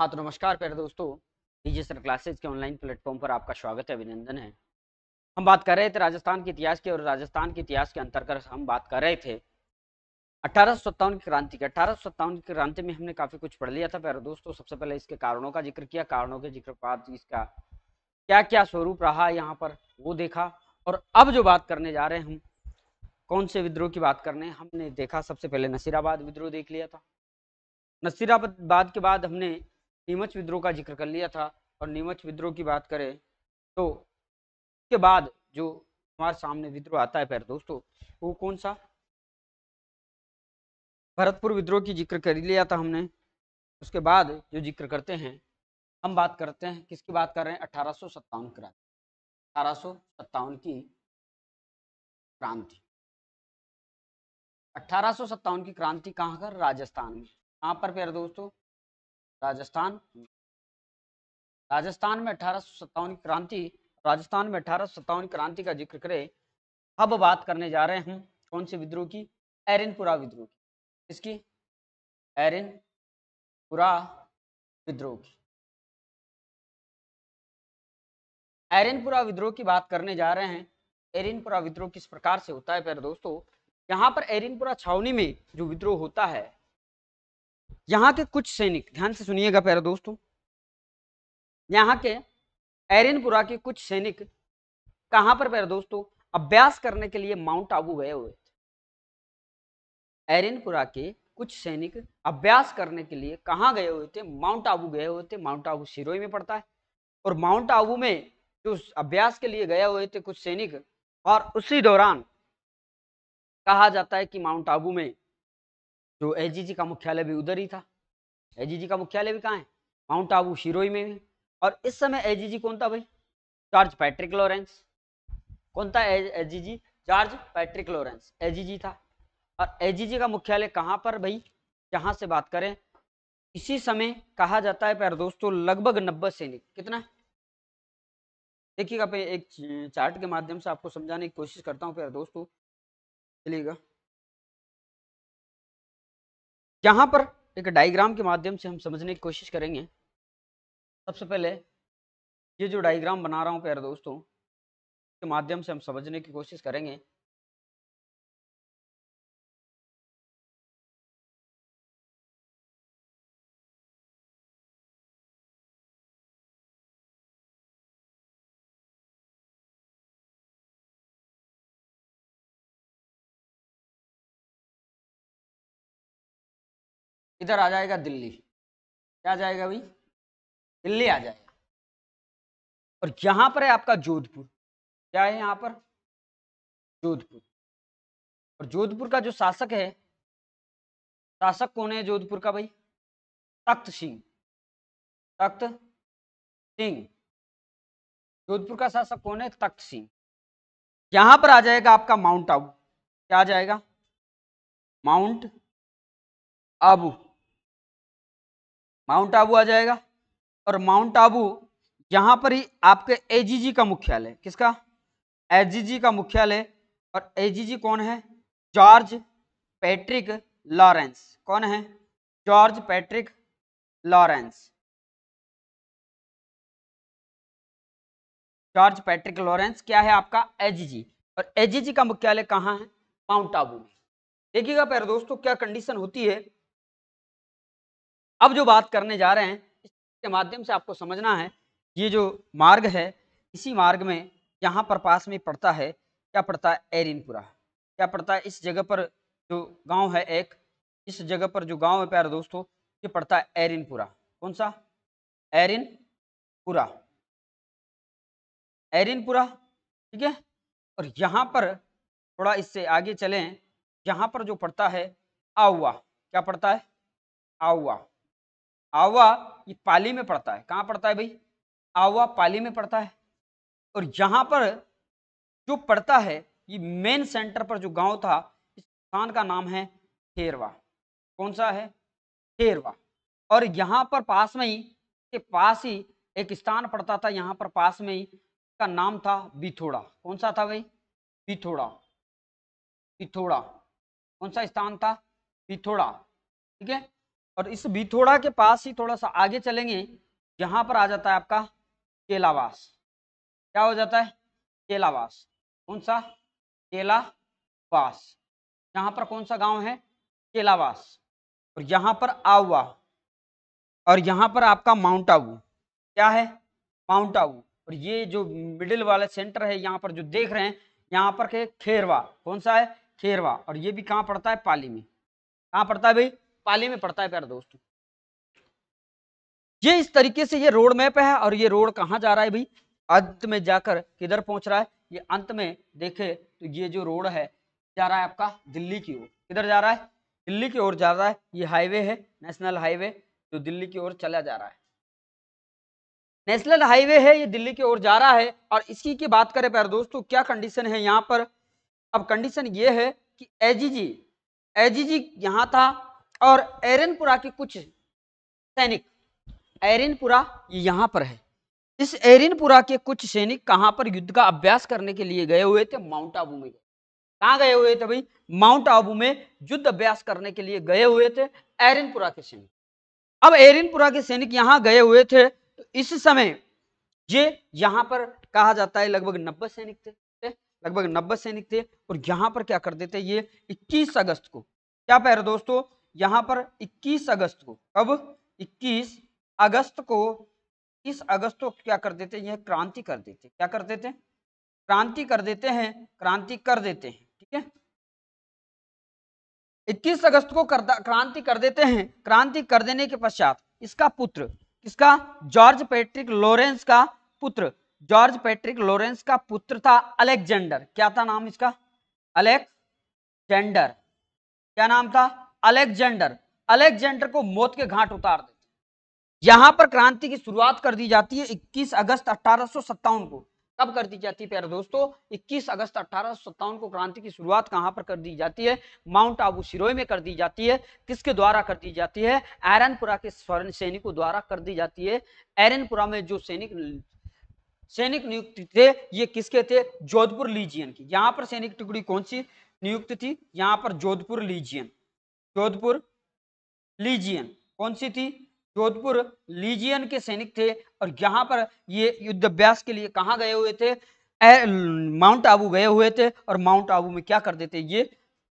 हाँ तो नमस्कार प्यारे दोस्तों सर क्लासेज के ऑनलाइन प्लेटफॉर्म पर आपका स्वागत है अभिनंदन है हम बात कर रहे थे राजस्थान के इतिहास के और राजस्थान के इतिहास के अंतर्गत हम बात कर रहे थे अठारह की क्रांति के अठारह की क्रांति में हमने काफ़ी कुछ पढ़ लिया था प्यारे दोस्तों सबसे पहले इसके कारणों का जिक्र किया कारणों के जिक्र बाद इसका क्या क्या स्वरूप रहा यहाँ पर वो देखा और अब जो बात करने जा रहे हैं हम कौन से विद्रोह की बात करने हमने देखा सबसे पहले नसीराबाद विद्रोह देख लिया था नसीराबाद के बाद हमने नीमच विद्रोह का जिक्र कर लिया था और नीमच विद्रोह की बात करें तो उसके बाद जो हमारे सामने विद्रोह आता है पैर दोस्तों वो कौन सा भरतपुर विद्रोह की जिक्र कर लिया था हमने उसके बाद जो जिक्र करते हैं हम बात करते हैं किसकी बात कर रहे हैं अठारह सौ सत्तावन क्रांति अठारह सौ सत्तावन की क्रांति अठारह सौ सत्तावन की क्रांति कहाँ कर राजस्थान में कहाँ पर प्यारे दोस्तों राजस्थान राजस्थान में अठारह क्रांति राजस्थान में अठारह क्रांति का जिक्र करें अब बात करने जा रहे हैं कौन से विद्रोह की एरिनपुरा विद्रोह की इसकी एरिनपुरा विद्रोह की एरिनपुरा विद्रोह की बात करने जा रहे हैं एरिनपुरा विद्रोह किस प्रकार से होता है पर दोस्तों यहाँ पर एरिनपुरा छावनी में जो विद्रोह होता है यहाँ के कुछ सैनिक ध्यान से सुनिएगा प्यारे दोस्तों यहाँ के एरिनपुरा के कुछ सैनिक कहाँ पर प्यारे दोस्तों अभ्यास करने के लिए माउंट आबू गए हुए थे एरिनपुरा के कुछ सैनिक अभ्यास करने के लिए कहाँ गए हुए थे माउंट आबू गए हुए थे माउंट आबू सिरोई में पड़ता है और माउंट आबू में जो अभ्यास के लिए गए हुए थे कुछ सैनिक और उसी दौरान कहा जाता है कि माउंट आबू में जो तो एजीजी का मुख्यालय भी उधर ही था एजीजी का मुख्यालय भी कहाँ है माउंट आबू शिरोई में भी और इस समय एजीजी कौन था भाई जॉर्ज पैट्रिक लॉरेंस कौन था AGG George Patrick Lawrence AGG था और एजीजी का मुख्यालय कहाँ पर भाई जहाँ से बात करें इसी समय कहा जाता है प्यार दोस्तों लगभग नब्बे सैनिक कितना देखिएगा पे एक चार्ट के माध्यम से आपको समझाने की कोशिश करता हूँ प्यार दोस्तों चलिएगा यहां पर एक डायग्राम के माध्यम से हम समझने की कोशिश करेंगे सबसे पहले ये जो डायग्राम बना रहा हूँ प्यारे दोस्तों के माध्यम से हम समझने की कोशिश करेंगे इधर आ जाएगा दिल्ली क्या आ जाएगा भाई दिल्ली आ जाएगा और यहाँ पर है आपका जोधपुर क्या है यहाँ पर जोधपुर और जोधपुर का जो शासक है शासक कौन है जोधपुर का भाई तख्त सिंह तख्त सिंह जोधपुर का शासक कौन है तख्त सिंह यहां पर आ जाएगा आपका माउंट आबू क्या आ जाएगा माउंट आबू माउंट आबू आ जाएगा और माउंट आबू यहाँ पर ही आपके एजीजी का मुख्यालय किसका एजीजी का मुख्यालय और एजीजी कौन है जॉर्ज पैट्रिक लॉरेंस कौन है George Patrick Lawrence George Patrick Lawrence क्या है आपका एजीजी और एजीजी का मुख्यालय कहाँ है माउंट आबू में देखिएगा पैर दोस्तों क्या कंडीशन होती है अब जो बात करने जा रहे हैं इसके माध्यम से आपको समझना है ये जो मार्ग है इसी मार्ग में यहाँ पर पास में पड़ता है क्या पड़ता है एरिनपुरा क्या पड़ता है इस जगह पर जो गांव है एक इस जगह पर जो गांव है प्यारे दोस्तों ये पड़ता है एरिनपुरा कौन सा एरिनपुरा एरिनपुरा ठीक है और यहाँ पर थोड़ा इससे आगे चलें यहाँ पर जो पड़ता है आउआ क्या पड़ता है आउआ आवा ये पाली में पड़ता है कहाँ पड़ता है भाई आवा पाली में पड़ता है और यहाँ पर जो पड़ता है ये मेन सेंटर पर जो गांव था इस स्थान का नाम है खेरवा कौन सा है खेरवा और यहाँ पर पास में ही के पास ही एक स्थान पड़ता था यहाँ पर पास में ही का नाम था बिथोड़ा कौन सा था भाई बिथोड़ा बिथोड़ा कौन सा स्थान था बिथोड़ा ठीक है और इस बिथोड़ा के पास ही थोड़ा सा आगे चलेंगे यहाँ पर आ जाता है आपका केलावास क्या हो जाता है केलावास कौन सा केलावास यहाँ पर कौन सा गांव है केलावास और यहाँ पर आउआ और यहाँ पर आपका माउंट आबू क्या है माउंट आबू और ये जो मिडिल वाला सेंटर है यहाँ पर जो देख रहे हैं यहाँ पर के खेरवा कौन सा है खेरवा और ये भी कहाँ पड़ता है पाली में कहाँ पड़ता है भाई पाले में पड़ता है प्यारे दोस्तों ये इस तरीके से ये रोड मैप है और ये रोड कहाँ जा रहा है भाई अंत में जाकर किधर पहुंच रहा है ये अंत में देखे तो ये जो रोड है जा रहा है आपका दिल्ली की ओर किधर जा रहा है दिल्ली की ओर जा रहा है ये हाईवे है नेशनल हाईवे जो दिल्ली की ओर चला जा रहा है नेशनल हाईवे है ये दिल्ली की ओर जा रहा है और इसी की बात करें प्यार दोस्तों क्या कंडीशन है यहाँ पर अब कंडीशन ये है कि एजीजी एजीजी यहाँ था और एरनपुरा के कुछ सैनिक एरनपुरा यहाँ पर है इस एरनपुरा के कुछ सैनिक कहाँ पर युद्ध का अभ्यास करने के लिए गए हुए थे माउंट आबू में कहाँ गए हुए थे भाई माउंट आबू में युद्ध अभ्यास करने के लिए गए हुए थे एरनपुरा के सैनिक अब एरनपुरा के सैनिक यहाँ गए हुए थे तो इस समय ये यहाँ पर कहा जाता है लगभग नब्बे सैनिक थे लगभग नब्बे सैनिक थे और यहाँ पर क्या कर देते ये 21 अगस्त को क्या पैर दोस्तों यहाँ पर 21 अगस्त को अब 21 अगस्त को इस अगस्त को क्या कर देते हैं यह क्रांति कर देते क्या कर देते हैं क्रांति कर देते हैं क्रांति कर देते हैं ठीक है इक्कीस अगस्त को क्रांति कर देते हैं क्रांति कर देने के पश्चात इसका पुत्र किसका जॉर्ज पैट्रिक लॉरेंस का पुत्र जॉर्ज पैट्रिक लॉरेंस का पुत्र था अलेक्जेंडर क्या था नाम इसका अलेक्जेंडर क्या नाम था अलेक्जेंडर अलेक्जेंडर को मौत के घाट उतार देते यहां पर क्रांति की शुरुआत कर दी जाती है 21 अगस्त अठारह को कब कर दी जाती है प्यारे दोस्तों 21 अगस्त अठारह को क्रांति की शुरुआत कहां पर कर दी जाती है माउंट आबू सिरो में कर दी जाती है किसके द्वारा कर दी जाती है एरनपुरा के स्वर्ण सैनिकों द्वारा कर दी जाती है एरनपुरा में जो सैनिक सैनिक नियुक्त थे ये किसके थे जोधपुर लीजियन की यहां पर सैनिक टुकड़ी कौन सी नियुक्त थी यहाँ पर जोधपुर लीजियन जोधपुर लीजियन कौन सी थी जोधपुर लीजियन के सैनिक थे और यहाँ पर ये युद्ध अभ्यास के लिए कहाँ गए हुए थे माउंट आबू गए हुए थे और माउंट आबू में क्या कर देते ये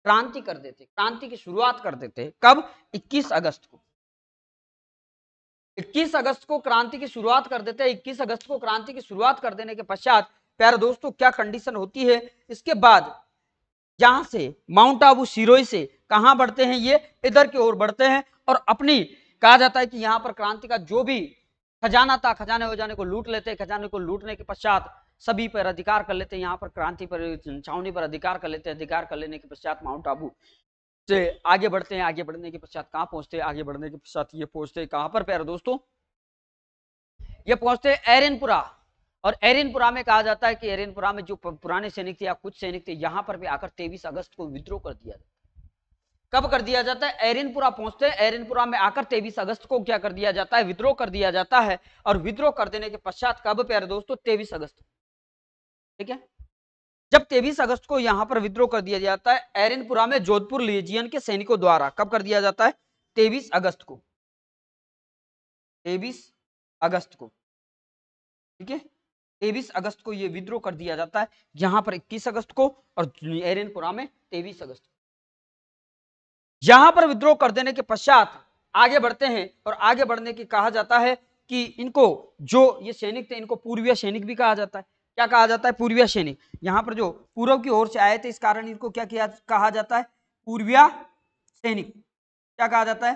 क्रांति कर देते क्रांति की शुरुआत कर देते कब 21 अगस्त को 21 अगस्त को क्रांति की शुरुआत कर देते हैं 21 अगस्त को क्रांति की शुरुआत कर देने के पश्चात प्यारे दोस्तों क्या कंडीशन होती है इसके बाद यहां से माउंट आबू सिरोई से कहाँ बढ़ते हैं ये इधर की ओर बढ़ते हैं और अपनी कहा जाता है कि यहाँ पर क्रांति का जो भी खजाना था खजाने वजाने को लूट लेते खजाने को लूटने के पश्चात सभी पर अधिकार कर लेते हैं यहाँ पर क्रांति पर छावनी पर अधिकार कर लेते हैं अधिकार कर लेने के पश्चात माउंट आबू से आगे बढ़ते हैं आगे बढ़ने के पश्चात कहाँ पहुंचते हैं आगे बढ़ने के पश्चात ये पहुंचते हैं कहाँ पर प्यारे दोस्तों ये पहुंचते हैं एरिनपुरा और एरिनपुरा में कहा जाता है कि एरिनपुरा में जो पुराने सैनिक थे या कुछ सैनिक थे यहाँ पर भी आकर तेईस अगस्त को विद्रोह कर दिया जाता कब कर दिया जाता है एरिनपुरा पहुंचते हैं एरिनपुरा में आकर 23 अगस्त को क्या कर दिया जाता है विद्रोह कर दिया जाता है और विद्रोह कर देने के पश्चात कब प्यारे दोस्तों 23 अगस्त ठीक है जब 23 अगस्त को यहां पर विद्रोह कर दिया जाता है एरिनपुरा में जोधपुर लीजियन के सैनिकों द्वारा कब कर दिया जाता है तेईस अगस्त को तेईस अगस्त को ठीक है तेईस अगस्त को यह विद्रोह कर दिया जाता है यहां पर इक्कीस अगस्त को और एरिनपुरा में तेईस अगस्त को यहां पर विद्रोह कर देने के पश्चात आगे बढ़ते हैं और आगे बढ़ने की कहा जाता है कि इनको जो ये सैनिक थे इनको पूर्वीय सैनिक भी कहा जाता है क्या कहा जाता है पूर्वीय सैनिक यहाँ पर जो पूर्व की ओर से आए थे इस कारण इनको क्या किया कहा जाता है पूर्वीय सैनिक क्या कहा जाता है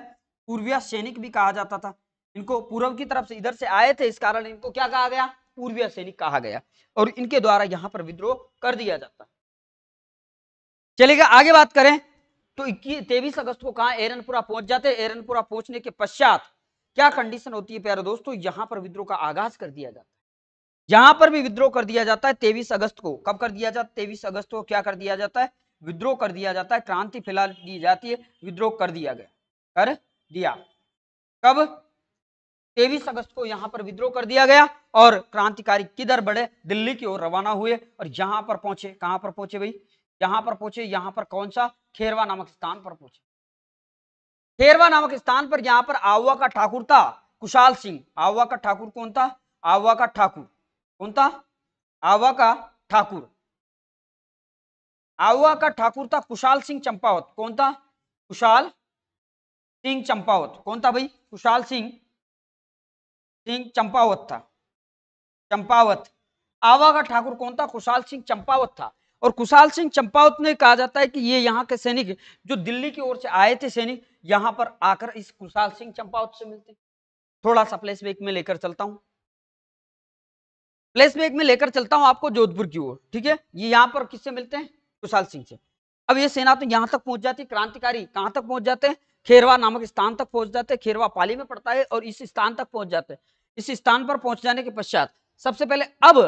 पूर्वीय सैनिक भी कहा जाता था इनको पूर्व की तरफ से इधर से आए थे इस कारण इनको क्या कहा गया पूर्वीय सैनिक कहा गया और इनके द्वारा यहाँ पर विद्रोह कर दिया जाता चलेगा आगे बात करें तो तेईस अगस्त को कहा एरनपुरा पहुंच जाते एरनपुरा पहुंचने के पश्चात क्या कंडीशन होती है प्यारे दोस्तों तो यहां पर विद्रोह का आगाज कर दिया जाता है यहां पर भी विद्रोह कर दिया जाता है तेईस अगस्त को कब कर दिया जाता है तेईस अगस्त को क्या कर दिया जाता है विद्रोह कर दिया जाता है क्रांति फैला दी जाती है विद्रोह कर दिया गया कर दिया कब तेईस अगस्त को यहाँ पर विद्रोह कर दिया गया और क्रांतिकारी किधर बढ़े दिल्ली की ओर रवाना हुए और यहां पर पहुंचे कहां पर पहुंचे भाई यहां पर पहुंचे यहाँ पर कौन सा खेरवा नामक स्थान पर पहुंचे खेरवा नामक स्थान पर यहाँ पर आवा का ठाकुर था कुशाल सिंह आवा का ठाकुर कौन था आवा का ठाकुर कौन था आवा का ठाकुर आवा का ठाकुर था कुशाल सिंह चंपावत कौन था कुशाल सिंह चंपावत कौन था भाई कुशाल सिंह सिंह चंपावत था चंपावत आवा का ठाकुर कौन था कुशाल सिंह चंपावत था और कुशाल सिंह चंपावत ने कहा जाता है कि ये यहाँ के सैनिक जो दिल्ली की ओर से आए थे सैनिक यहाँ पर आकर इस कुशाल सिंह चंपावत से मिलते थोड़ा सा प्लेस बैक में लेकर चलता हूँ प्लेस बैक में लेकर चलता हूँ आपको जोधपुर की ओर ठीक है ये यहाँ पर किससे मिलते हैं कुशाल सिंह से अब ये सेना तो यहाँ तक पहुंच जाती क्रांतिकारी कहाँ तक पहुंच जाते हैं खेरवा नामक स्थान तक पहुंच जाते हैं खेरवा पाली में पड़ता है और इस स्थान तक पहुंच जाते हैं इस स्थान पर पहुंच जाने के पश्चात सबसे पहले अब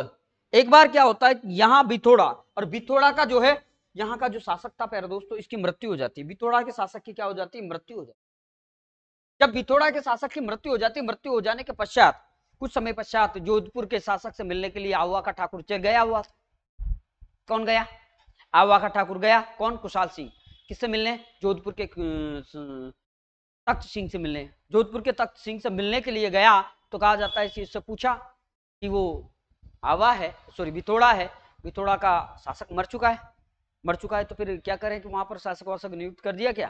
एक बार क्या होता है यहाँ बिथोड़ा और बिथोड़ा का जो है यहाँ का जो शासक था प्यारे दोस्तों इसकी मृत्यु हो जाती है बिथोड़ा के शासक की क्या हो जाती है मृत्यु हो जाती जब बिथोड़ा के शासक की मृत्यु हो जाती है मृत्यु हो जाने के पश्चात कुछ समय पश्चात जोधपुर के शासक से मिलने के लिए आहुआ का ठाकुर गया हुआ कौन गया आहुआ का ठाकुर गया कौन कुशाल सिंह किससे मिलने जोधपुर के तख्त सिंह से मिलने जोधपुर के तख्त सिंह से मिलने के लिए गया तो कहा जाता है इससे पूछा कि वो आवा है सॉरी बिथोड़ा है बिथोड़ा का शासक मर चुका है मर चुका है तो फिर क्या करें कि वहां पर शासक वासक नियुक्त कर दिया क्या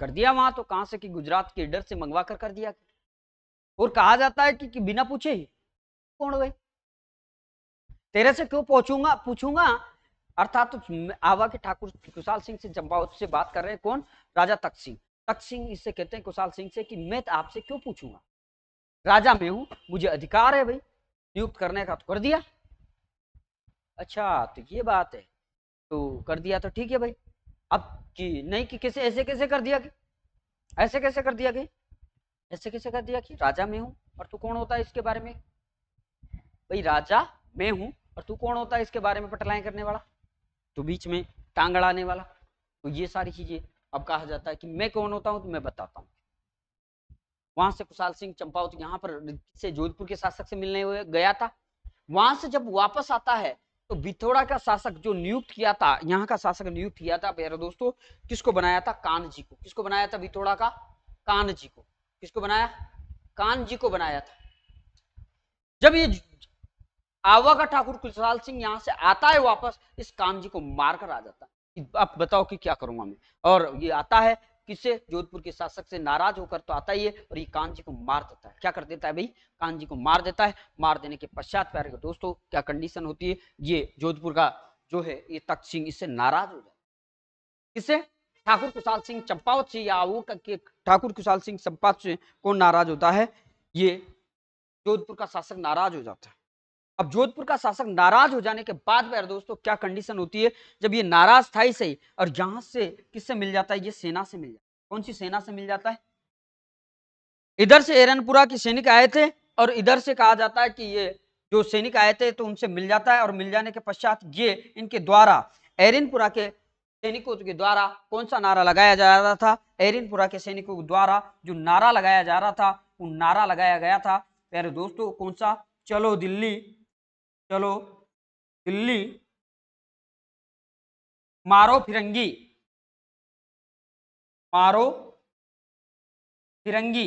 कर दिया वहां तो कहां से कि गुजरात के डर से मंगवा कर कर दिया और कहा जाता है कि, कि बिना पूछे ही कौन गए तेरे से क्यों पहुंचूंगा पूछूंगा अर्थात तो आवा के ठाकुर कुशाल सिंह से चंपावत से बात कर रहे हैं कौन राजा तक सिंह तक सिंह इससे कहते हैं कुशाल सिंह से कि मैं तो आपसे क्यों पूछूंगा राजा मैं हूं मुझे अधिकार है भाई नियुक्त करने का तो कर दिया अच्छा तो ये बात है तो कर दिया तो ठीक है भाई अब कि नहीं कि कैसे ऐसे कैसे कर दिया कि ऐसे कैसे कर दिया कि ऐसे कैसे कर दिया कि राजा मैं हूँ और तू कौन होता है इसके बारे में भाई राजा मैं हूँ और तू कौन होता है इसके बारे में पटलाएं करने वाला तो बीच में टांग अड़ाने वाला तो ये सारी चीजें अब कहा जाता है कि मैं कौन होता हूँ तो मैं बताता हूँ वहां से कुशाल सिंह चंपावत यहाँ पर से जोधपुर के शासक से मिलने हुए गया था वहां से जब वापस आता है तो बिथोड़ा का शासक जो नियुक्त किया था यहाँ का शासक नियुक्त किया था प्यारे दोस्तों किसको बनाया था कान जी को किसको बनाया था बिथोड़ा का कान जी को किसको बनाया कान जी को बनाया था जब ये आवा का ठाकुर कुशाल सिंह यहाँ से आता है वापस इस कान जी को मारकर आ जाता है अब बताओ कि क्या करूंगा मैं और ये आता है किससे जोधपुर के शासक से नाराज होकर तो आता ही है और ये कांजी को मार देता है क्या कर देता है भाई कांजी को मार देता है मार देने के पश्चात प्यारे दोस्तों क्या कंडीशन होती है ये जोधपुर का जो है ये तख्त सिंह इससे नाराज हो जाता है किससे ठाकुर कुशाल सिंह चंपावत से या वो ठाकुर कुशाल सिंह चंपावत से कौन नाराज होता है ये जोधपुर का शासक नाराज हो जाता है अब जोधपुर का शासक नाराज हो जाने के बाद यार दोस्तों क्या कंडीशन होती है जब ये नाराज था ही सही और यहां से किससे मिल जाता है ये सेना से मिल जाता है कौन सी सेना से मिल जाता है इधर से एरनपुरा के सैनिक आए थे और इधर से कहा जाता है कि ये जो सैनिक आए थे तो उनसे मिल जाता है और मिल जाने के पश्चात ये इनके द्वारा एरनपुरा के सैनिकों के द्वारा कौन सा नारा लगाया जा रहा था एरिनपुरा के सैनिकों द्वारा जो नारा लगाया जा रहा था वो नारा लगाया गया था प्यारे दोस्तों कौन सा चलो दिल्ली चलो दिल्ली मारो फिरंगी मारो फिरंगी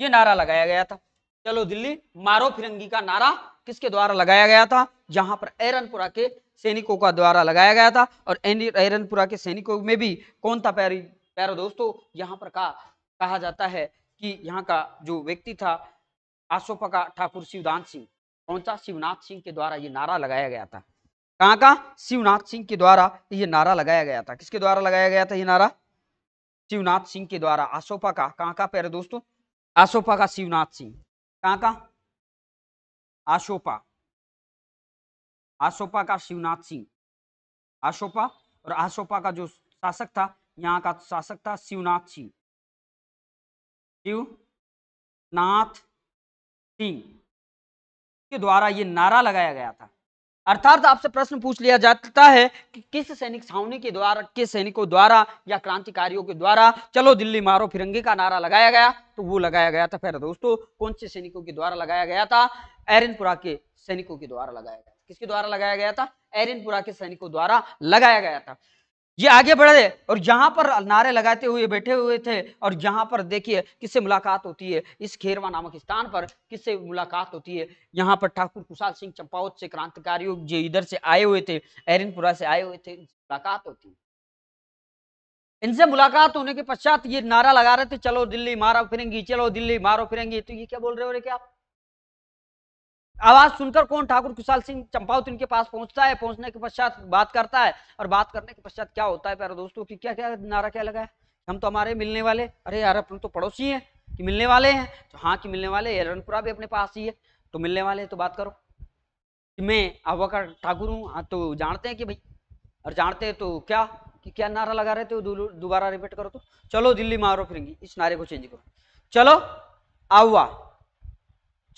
ये नारा लगाया गया था चलो दिल्ली मारो फिरंगी का नारा किसके द्वारा लगाया गया था जहां पर एरनपुरा के सैनिकों का द्वारा लगाया गया था और एरनपुरा के सैनिकों में भी कौन था प्यारी प्यारो दोस्तों यहाँ पर का कहा जाता है कि यहाँ का जो व्यक्ति था आसोपा का ठाकुर शिवदान सिंह कौन सा शिवनाथ सिंह के द्वारा ये नारा लगाया गया था कहाँ का शिवनाथ सिंह के द्वारा ये नारा लगाया गया था किसके द्वारा लगाया गया था ये नारा शिवनाथ सिंह के द्वारा आसोपा का कहाँ का प्यारे दोस्तों आसोपा का शिवनाथ सिंह कहाँ का आशोपा आशोपा का शिवनाथ सिंह आशोपा और आशोपा का जो शासक था यहाँ का शासक था शिवनाथ सिंह शिवनाथ सिंह के द्वारा ये नारा लगाया गया था अर्थात आपसे प्रश्न पूछ लिया जाता है कि किस सैनिक छावनी के द्वारा किस सैनिकों द्वारा या क्रांतिकारियों के द्वारा चलो दिल्ली मारो फिरंगे का नारा लगाया गया तो वो लगाया गया था फिर दोस्तों कौन से सैनिकों के द्वारा लगाया गया था एरनपुरा के सैनिकों के द्वारा लगाया गया किसके द्वारा लगाया गया था एरनपुरा के सैनिकों द्वारा लगाया गया था ये आगे बढ़े और जहां पर नारे लगाते हुए बैठे हुए थे और जहां पर देखिए किससे मुलाकात होती है इस खेरवा नामक स्थान पर किससे मुलाकात होती है यहाँ पर ठाकुर कुशाल सिंह चंपावत से क्रांतिकारियों जो इधर से आए हुए थे एरिनपुरा से आए हुए थे मुलाकात होती है इनसे मुलाकात होने के पश्चात ये नारा लगा रहे थे चलो दिल्ली मारो फिरेंगी चलो दिल्ली मारो फिरेंगी तो ये क्या बोल रहे हो रे क्या आप आवाज सुनकर कौन ठाकुर कुशाल सिंह चंपावत इनके पास पहुंचता है पहुंचने के पश्चात बात करता है और बात करने के पश्चात क्या होता है प्यारे दोस्तों की क्या क्या नारा क्या लगा हम तो हमारे मिलने वाले अरे यार अपन तो पड़ोसी हैं कि मिलने वाले हैं तो हाँ कि मिलने वाले रनपुरा भी अपने पास ही है तो मिलने वाले हैं तो बात करो कि मैं अवाकर ठाकुर हूँ हाँ तो जानते हैं कि भाई और जानते हैं तो क्या कि क्या नारा लगा रहे थे दोबारा रिपीट करो तो चलो दिल्ली मारो फिरेंगी इस नारे को चेंज करो चलो अवा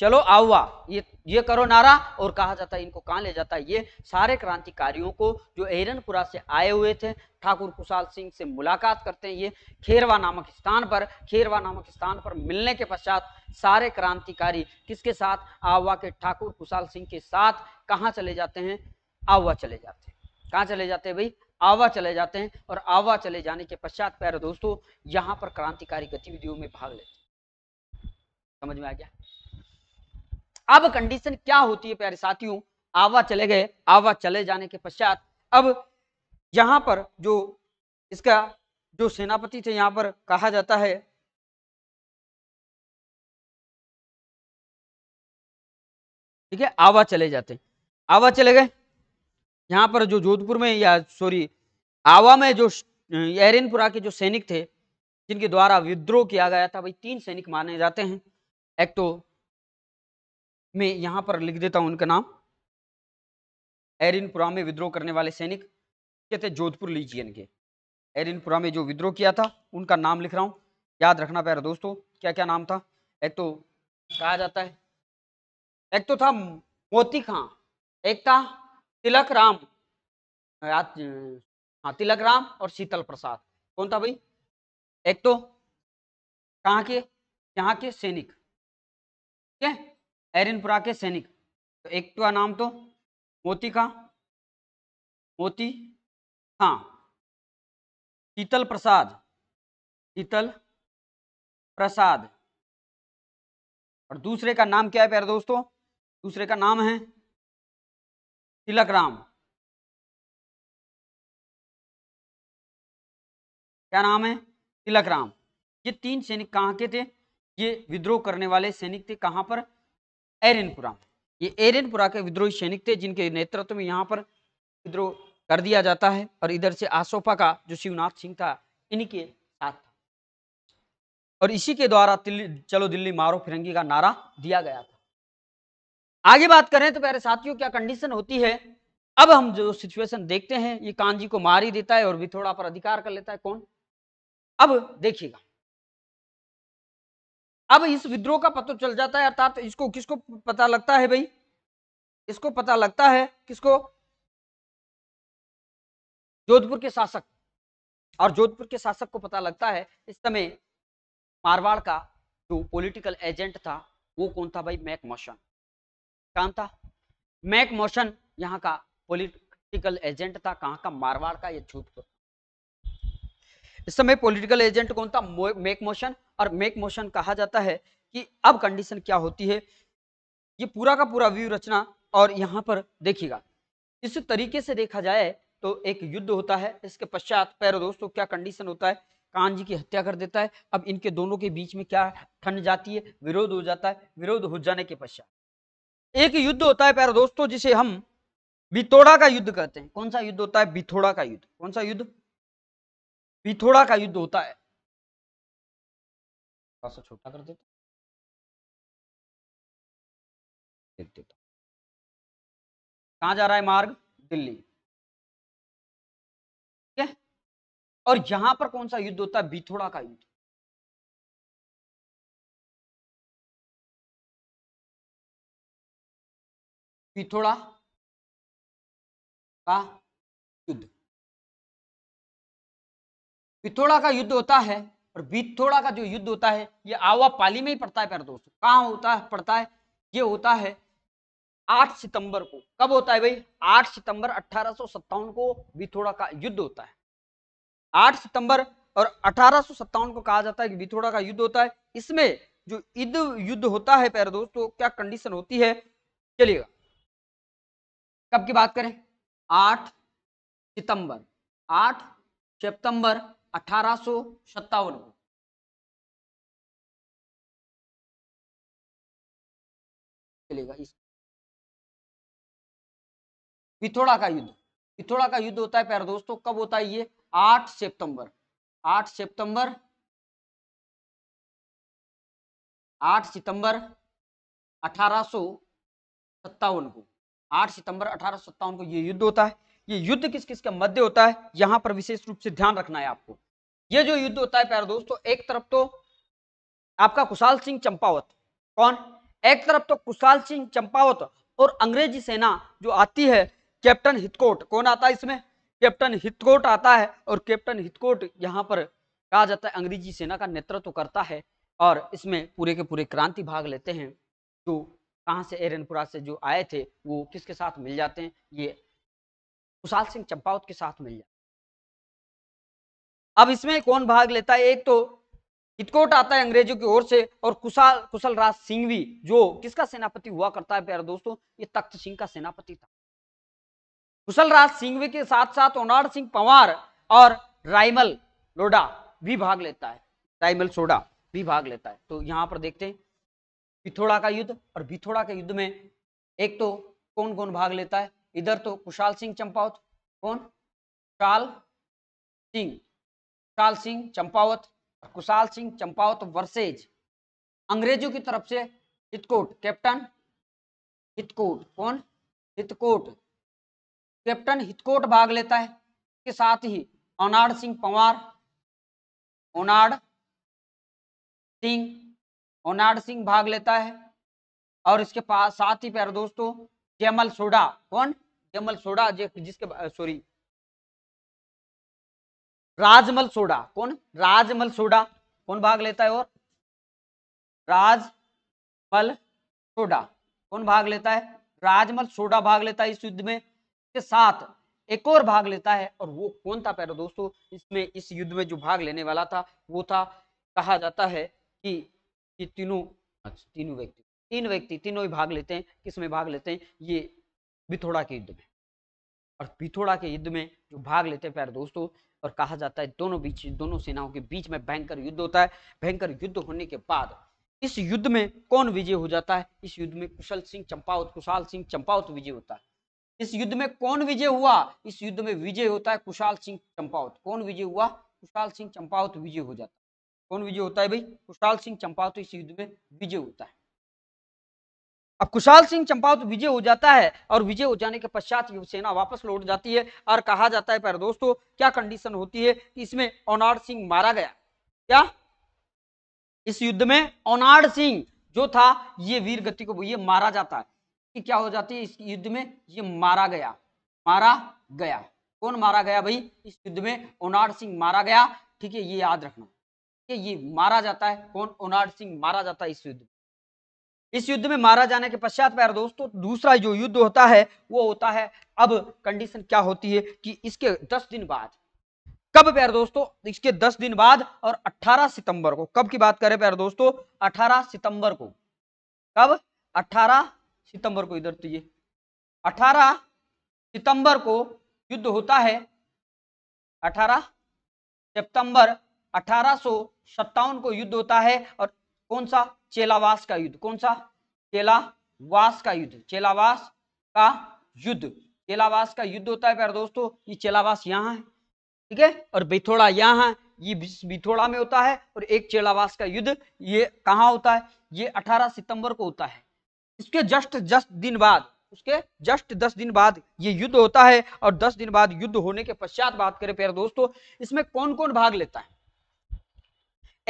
चलो आवा ये ये करो नारा और कहा जाता है इनको कहाँ ले जाता है ये सारे क्रांतिकारियों को जो एरनपुरा से आए हुए थे ठाकुर कुशाल सिंह से मुलाकात करते हैं ये खेरवा नामक स्थान पर खेरवा नामक स्थान पर मिलने के पश्चात सारे क्रांतिकारी किसके साथ आवा के ठाकुर कुशाल सिंह के साथ कहाँ चले जाते हैं आवा चले जाते हैं कहाँ चले जाते हैं भाई आवा चले जाते हैं और आवा चले जाने के पश्चात प्यारे दोस्तों यहाँ पर क्रांतिकारी गतिविधियों में भाग लेते हैं समझ में आ गया अब कंडीशन क्या होती है प्यारे साथियों आवा चले गए आवा चले जाने के पश्चात अब यहाँ पर जो इसका जो सेनापति थे यहाँ पर कहा जाता है ठीक है आवा चले जाते आवा चले गए यहाँ पर जो जोधपुर में या सॉरी आवा में जो एरिनपुरा के जो सैनिक थे जिनके द्वारा विद्रोह किया गया था भाई तीन सैनिक माने जाते हैं एक तो मैं यहाँ पर लिख देता हूँ उनका नाम एरिनपुरा में विद्रोह करने वाले सैनिक कहते जोधपुर लीजियन के एरिनपुरा में जो विद्रोह किया था उनका नाम लिख रहा हूँ याद रखना पैर दोस्तों क्या क्या नाम था एक तो कहा जाता है एक तो था मोती खां एक था तिलक राम हाँ तिलक राम और शीतल प्रसाद कौन था भाई एक तो कहाँ के यहाँ के सैनिक ठीक है एरिनपुरा के सैनिक तो एक तो नाम तो मोती का मोती हाँ शीतल प्रसाद शीतल प्रसाद और दूसरे का नाम क्या है प्यारे दोस्तों दूसरे का नाम है तिलक राम क्या नाम है तिलक राम ये तीन सैनिक कहाँ के थे ये विद्रोह करने वाले सैनिक थे कहाँ पर एरेनपुरा ये एरेनपुरा के विद्रोही सैनिक थे जिनके नेतृत्व में यहाँ पर विद्रोह कर दिया जाता है और इधर से आसोपा का जो शिवनाथ सिंह था इन्हीं के साथ था और इसी के द्वारा चलो दिल्ली मारो फिरंगी का नारा दिया गया था आगे बात करें तो प्यारे साथियों क्या कंडीशन होती है अब हम जो सिचुएशन देखते हैं ये कांजी को मार ही देता है और भी थोड़ा पर अधिकार कर लेता है कौन अब देखिएगा अब इस विद्रोह का पता तो चल जाता है अर्थात इसको किसको पता लगता है भाई इसको पता लगता है किसको जोधपुर के शासक और जोधपुर के शासक को पता लगता है इस समय मारवाड़ का जो पॉलिटिकल एजेंट था वो कौन था भाई मैक मोशन कौन था मैक मोशन यहाँ का पॉलिटिकल एजेंट था कहाँ का मारवाड़ का या जोधपुर इस समय पॉलिटिकल एजेंट कौन था मेक मोशन और मेक मोशन कहा जाता है कि अब कंडीशन क्या होती है ये पूरा का पूरा व्यू रचना और यहाँ पर देखिएगा इस तरीके से देखा जाए तो एक युद्ध होता है इसके पश्चात पैरो दोस्तों क्या कंडीशन होता है कान जी की हत्या कर देता है अब इनके दोनों के बीच में क्या ठंड जाती है विरोध हो जाता है विरोध हो जाने के पश्चात एक युद्ध होता है पैरो दोस्तों जिसे हम बिथोड़ा का युद्ध कहते हैं कौन सा युद्ध होता है बिथोड़ा का युद्ध कौन सा युद्ध पिथोड़ा का युद्ध होता है छोटा कर देता देख देता जा रहा है मार्ग दिल्ली ठीक है और यहां पर कौन सा युद्ध होता है बिथोड़ा का युद्ध पिथोड़ा का पिथोड़ा का युद्ध होता है और बीथोड़ा का जो युद्ध होता है ये आवा पाली में ही पड़ता है प्यारे दोस्तों कहाँ होता है पड़ता है ये होता है 8 सितंबर को कब होता है भाई 8 सितंबर अठारह को बिथोड़ा का युद्ध होता है 8 सितंबर और अठारह को कहा जाता है कि बिथोड़ा का युद्ध होता है इसमें जो ईद युद्ध होता है प्यारे दोस्तों क्या कंडीशन होती है चलिएगा कब की बात करें आठ सितंबर आठ सितंबर अठारह सत्तावन को चलेगा इस पिथोड़ा का युद्ध पिथोड़ा का युद्ध होता है प्यारे दोस्तों कब होता है ये आठ सितंबर आठ सितंबर आठ सितंबर अठारह सत्तावन को आठ सितंबर अठारह सत्तावन को ये युद्ध होता है ये युद्ध किस किस के मध्य होता है यहां पर विशेष रूप से ध्यान रखना है आपको ये जो युद्ध होता है प्यारे दोस्तों एक तरफ तो आपका कुशाल सिंह चंपावत कौन एक तरफ तो कुशाल सिंह चंपावत और अंग्रेजी सेना जो आती है कैप्टन हितकोट कौन आता है इसमें कैप्टन हितकोट आता है और कैप्टन हितकोट यहाँ पर कहा जाता है अंग्रेजी सेना का नेतृत्व करता है और इसमें पूरे के पूरे क्रांति भाग लेते हैं जो कहाँ से एरनपुरा से जो आए थे वो किसके साथ मिल जाते हैं ये कुशाल सिंह चंपावत के साथ मिल जाते अब इसमें कौन भाग लेता है एक तो इतकोट आता है अंग्रेजों की ओर से और कुशाल कुशल राज सिंह भी जो किसका सेनापति हुआ करता है प्यारे दोस्तों ये तख्त सिंह का सेनापति था कुशल राज सिंह के साथ साथ ओनार सिंह पंवार और राइमल लोडा भी भाग लेता है राइमल सोडा भी भाग लेता है तो यहाँ पर देखते हैं पिथोड़ा का युद्ध और भिथोड़ा के युद्ध में एक तो कौन कौन भाग लेता है इधर तो कुशाल सिंह चंपावत कौन कुशाल सिंह कुशाल सिंह चंपावत और कुशाल सिंह चंपावत वर्सेज अंग्रेजों की तरफ से हितकोट कैप्टन हितकोट कौन हितकोट कैप्टन हितकोट भाग लेता है के साथ ही ओनाड सिंह पंवार ओनाड सिंह ओनाड सिंह भाग लेता है और इसके पास साथ ही प्यारे दोस्तों जयमल सोडा कौन जयमल सोडा जिसके सॉरी राजमल सोडा कौन राजमल सोडा कौन भाग लेता है और राजमल सोडा कौन भाग लेता है राजमल सोडा भाग लेता है इस युद्ध में के साथ एक और भाग लेता है और वो कौन था प्यारो दोस्तों इसमें इस युद्ध में जो भाग लेने वाला था वो था कहा जाता है कि ये तीनों अच्छा, तीनों व्यक्ति तीन व्यक्ति तीनों ही भाग लेते हैं किसमें भाग लेते हैं ये बिथोड़ा के युद्ध में और पिथोड़ा के युद्ध में जो भाग लेते हैं पैर दोस्तों और कहा जाता है दोनों बीच दोनों सेनाओं के बीच में भयंकर युद्ध होता है भयंकर युद्ध होने के बाद इस युद्ध में कौन विजय हो जाता है इस युद्ध में कुशल सिंह चंपावत कुशाल सिंह चंपावत विजय होता है इस युद्ध में कौन विजय हुआ इस युद्ध में विजय होता है कुशाल सिंह चंपावत कौन विजय हुआ कुशाल सिंह चंपावत विजय हो जाता है कौन विजय होता है भाई कुशाल सिंह चंपावत इस युद्ध में विजय होता है अब कुशाल सिंह चंपावत विजय हो जाता है और विजय हो जाने के पश्चात युवसेना वापस लौट जाती है और कहा जाता है पर दोस्तों क्या कंडीशन होती है कि इसमें ओनार सिंह मारा गया क्या इस युद्ध में ओनाड सिंह जो था ये वीर गति को ये मारा जाता है कि क्या हो जाती है इस युद्ध में ये मारा गया मारा गया कौन मारा गया भाई इस युद्ध में ओनाड सिंह मारा गया ठीक है ये याद रखना ये मारा जाता है कौन ओनार सिंह मारा जाता है इस युद्ध में इस युद्ध में मारा जाने के पश्चात प्यार दोस्तों दूसरा जो युद्ध होता है वो होता है अब कंडीशन क्या होती है कि इसके दस दिन बाद कब प्यार दोस्तों इसके दस दिन बाद और अठारह सितंबर को कब की बात करें प्यार दोस्तों अठारह सितंबर को कब अठारह सितंबर को इधर तो ये 18 सितंबर को युद्ध होता है अठारह सितंबर अठारह को युद्ध होता है और कौन सा चेलावास का युद्ध कौन सा चेलावास का युद्ध चेलावास का युद्ध चेलावास का युद्ध होता है प्यारे दोस्तों ये चेलावास यहाँ है ठीक है और बिथोड़ा यहाँ है ये बिथोड़ा में होता है और एक चेलावास का युद्ध ये कहाँ होता है ये 18 सितंबर को होता है इसके जस्ट जस्ट दिन बाद उसके जस्ट दस दिन बाद ये युद्ध होता है और दस दिन बाद युद्ध होने के पश्चात बात करें प्यारे दोस्तों इसमें कौन कौन भाग लेता है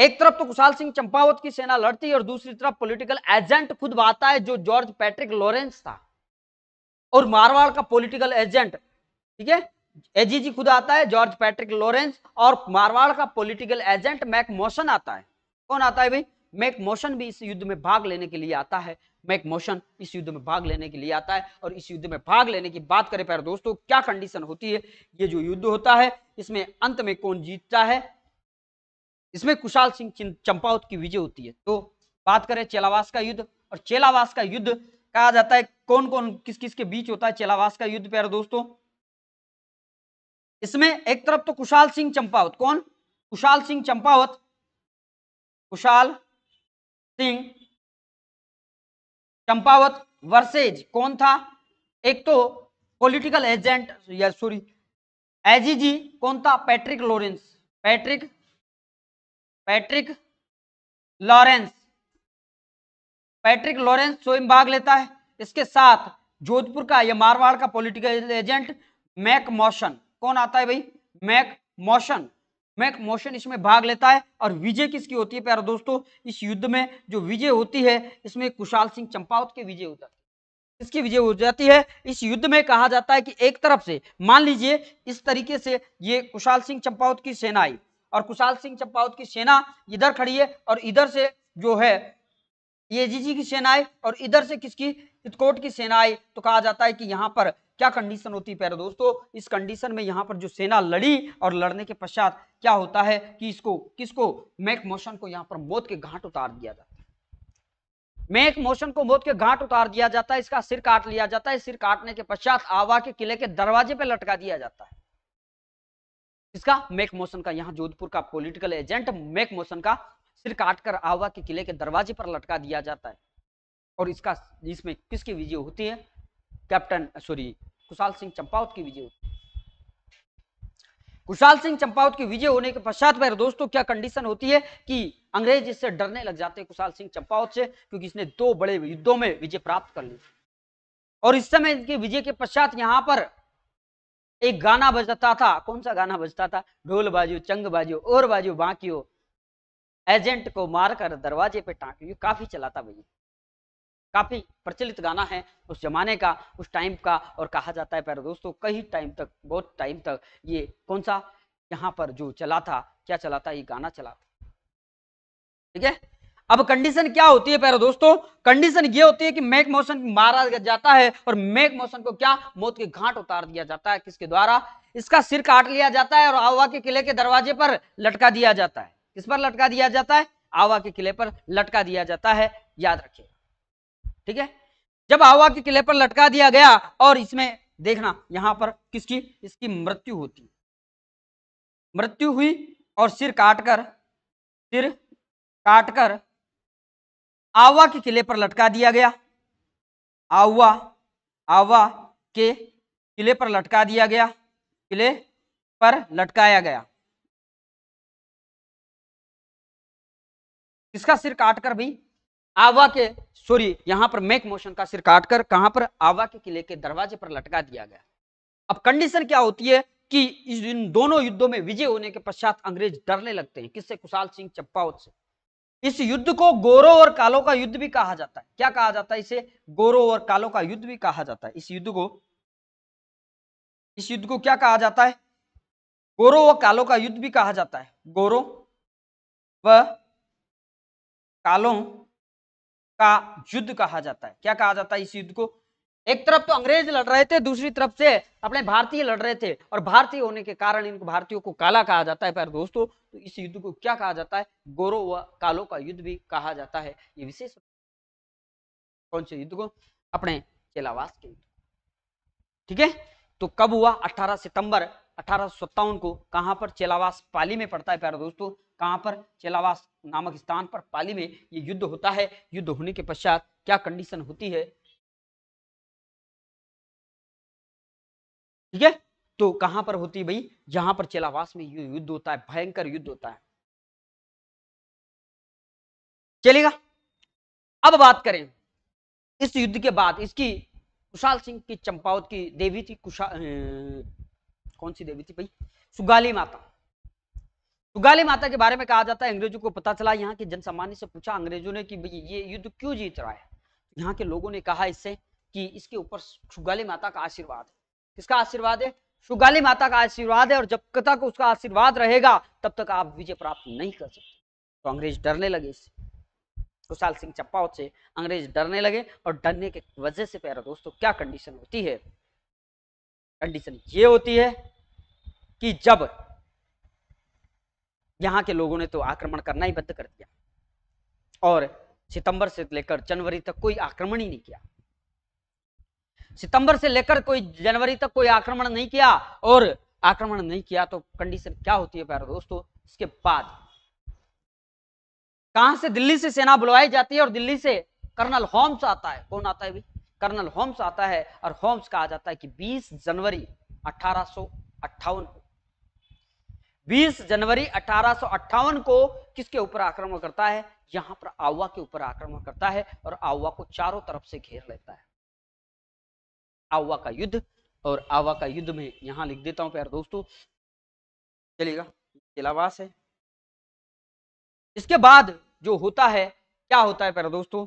एक तरफ तो कुशाल सिंह चंपावत की सेना लड़ती है और दूसरी तरफ पॉलिटिकल एजेंट खुद आता है जो जॉर्ज पैट्रिक लॉरेंस था और मारवाड़ का पॉलिटिकल एजेंट ठीक है एजीजी खुद आता है जॉर्ज पैट्रिक लॉरेंस और मारवाड़ का पॉलिटिकल एजेंट मैक मोशन आता है कौन आता है भाई मैक मोशन भी इस युद्ध में भाग लेने के लिए आता है मैक मोशन इस युद्ध में भाग लेने के लिए आता है और इस युद्ध में भाग लेने की बात करें प्यारे दोस्तों क्या कंडीशन होती है ये जो युद्ध होता है इसमें अंत में कौन जीतता है इसमें कुशाल सिंह चंपावत की विजय होती है तो बात करें चेलावास का युद्ध और चेलावास का युद्ध कहा जाता है कौन कौन किस किस के बीच होता है चेलावास का युद्ध प्यारे दोस्तों इसमें एक तरफ तो कुशाल सिंह चंपावत कौन कुशाल सिंह चंपावत कुशाल सिंह चंपावत वर्सेज कौन था एक तो पॉलिटिकल एजेंट या सॉरी एजीजी कौन था Patrick Lawrence Patrick Patrick Lawrence Patrick Lawrence स्वयं भाग लेता है इसके साथ जोधपुर का या मारवाड़ का पॉलिटिकल एजेंट मैक मोशन कौन आता है भाई मैक मोशन मैक मोशन इसमें भाग लेता है और विजय किसकी होती है प्यारे दोस्तों इस युद्ध में जो विजय होती है इसमें कुशाल सिंह चंपावत की विजय हो जाती है इसकी विजय हो जाती है इस युद्ध में कहा जाता है कि एक तरफ से मान लीजिए इस तरीके से ये कुशाल सिंह चंपावत की सेना आई और कुशाल सिंह चंपावत की सेना इधर खड़ी है और इधर से जो है एजीजी की सेना आई और इधर से किसकी चितकोट की सेना आई तो कहा जाता है कि यहाँ पर क्या कंडीशन होती है दोस्तों इस कंडीशन में यहाँ पर जो सेना लड़ी और लड़ने के पश्चात क्या होता है कि इसको किसको मैक मोशन को यहाँ पर मौत के घाट उतार दिया जाता है मैक मोशन को मौत के घाट उतार दिया जाता है इसका सिर काट लिया जाता है सिर काटने के पश्चात आवा के किले के दरवाजे पर लटका दिया जाता है किसका मेक मोशन का यहाँ जोधपुर का पॉलिटिकल एजेंट मेक मोशन का सिर काट कर आवा के किले के दरवाजे पर लटका दिया जाता है और इसका इसमें किसकी विजय होती है कैप्टन सॉरी कुशाल सिंह चंपावत की विजय होती है कुशाल सिंह चंपावत की विजय होने के पश्चात मेरे दोस्तों क्या कंडीशन होती है कि अंग्रेज इससे डरने लग जाते हैं कुशाल सिंह चंपावत से क्योंकि इसने दो बड़े युद्धों में विजय प्राप्त कर ली और इस समय इनकी विजय के पश्चात यहाँ पर एक गाना बजता था कौन सा गाना बजता था ढोल बाजू चंग बाजू और बाजू बाकी एजेंट को मारकर दरवाजे पे टांग ये काफी चला था काफी प्रचलित गाना है उस जमाने का उस टाइम का और कहा जाता है पर दोस्तों कई टाइम तक बहुत टाइम तक ये कौन सा यहाँ पर जो चला था क्या चला था ये गाना चला था ठीक है अब कंडीशन क्या होती है प्यारे दोस्तों कंडीशन ये होती है कि मैक मोशन मारा जाता है और मैक मोशन को क्या मौत के घाट उतार दिया जाता है किसके द्वारा इसका सिर काट लिया जाता है और आवा के किले के दरवाजे पर लटका दिया जाता है किस पर लटका दिया जाता है आवा के किले पर लटका दिया जाता है याद रखिए ठीक है जब आवा के किले पर लटका दिया गया और इसमें देखना यहां पर किसकी इसकी मृत्यु होती मृत्यु हुई और सिर काटकर सिर काटकर आवा के किले पर लटका दिया गया आवा आवा के किले पर लटका दिया गया किले पर लटकाया गया इसका सिर काटकर भी आवा के सॉरी यहां पर मेक मोशन का सिर काटकर कहां पर आवा के किले के दरवाजे पर लटका दिया गया अब कंडीशन क्या होती है कि इन दोनों युद्धों में विजय होने के पश्चात अंग्रेज डरने लगते हैं किससे कुशाल सिंह चप्पावत से इस युद्ध को गोरो और कालो का युद्ध भी कहा जाता है क्या कहा जाता है इसे गोरो और कालो का युद्ध भी कहा जाता है इस युद्ध को इस युद्ध को क्या कहा जाता है गोरो व कालो का युद्ध भी कहा जाता है गोरो व कालों का युद्ध कहा जाता है क्या कहा जाता है इस युद्ध को एक तरफ तो अंग्रेज लड़ रहे थे दूसरी तरफ से अपने भारतीय लड़ रहे थे और भारतीय होने के कारण इनको भारतीयों को काला कहा जाता है पर दोस्तों तो इस युद्ध को क्या कहा जाता है गोरो व कालो का युद्ध भी कहा जाता है ये विशेष कौन से युद्ध को अपने चेलावास के युद्ध ठीक है तो कब हुआ 18 सितंबर अठारह को कहां पर चेलावास पाली में पड़ता है प्यारे दोस्तों कहां पर चेलावास नामक स्थान पर पाली में ये युद्ध होता है युद्ध होने के पश्चात क्या कंडीशन होती है ठीक है तो कहां पर होती है भाई जहां पर चेलावास में युद्ध होता है भयंकर युद्ध होता है चलेगा अब बात करें इस युद्ध के बाद इसकी कुशाल सिंह की चंपावत की देवी थी कुशा कौन सी देवी थी भाई सुगाली माता सुगाली माता के बारे में कहा जाता है अंग्रेजों को पता चला यहाँ के जनसामान्य से पूछा अंग्रेजों ने कि भाई ये युद्ध क्यों जीत रहा है यहाँ के लोगों ने कहा इससे कि इसके ऊपर सुगाली माता का आशीर्वाद है किसका आशीर्वाद है सुगाली माता का आशीर्वाद है और जब तक उसका आशीर्वाद रहेगा तब तक आप विजय प्राप्त नहीं कर सकते तो अंग्रेज डरने लगे इससे कुशाल सिंह चप्पावत से अंग्रेज डरने लगे और डरने के वजह से प्यारा दोस्तों क्या कंडीशन होती है कंडीशन ये होती है कि जब यहाँ के लोगों ने तो आक्रमण करना ही बंद कर दिया और सितंबर से लेकर जनवरी तक कोई आक्रमण ही नहीं किया सितंबर से लेकर कोई जनवरी तक कोई आक्रमण नहीं किया और आक्रमण नहीं किया तो कंडीशन क्या होती है प्यारे दोस्तों इसके बाद कहां से दिल्ली से सेना बुलवाई जाती है और दिल्ली से कर्नल होम्स आता है कौन आता है कर्नल होम्स आता है और होम्स कहा जाता है कि 20 जनवरी अठारह 20 जनवरी अठारह को किसके ऊपर आक्रमण करता है यहां पर आवा के ऊपर आक्रमण करता है और आवा को चारों तरफ से घेर लेता है आवा का युद्ध और आवा का युद्ध में यहाँ लिख देता हूँ प्यार दोस्तों चलेगा चिलावास है इसके बाद जो होता है क्या होता है प्यार दोस्तों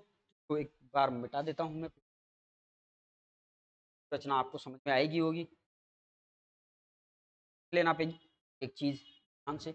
तो एक बार मिटा देता हूँ मैं रचना आपको समझ में आएगी होगी लेना पे एक चीज ध्यान से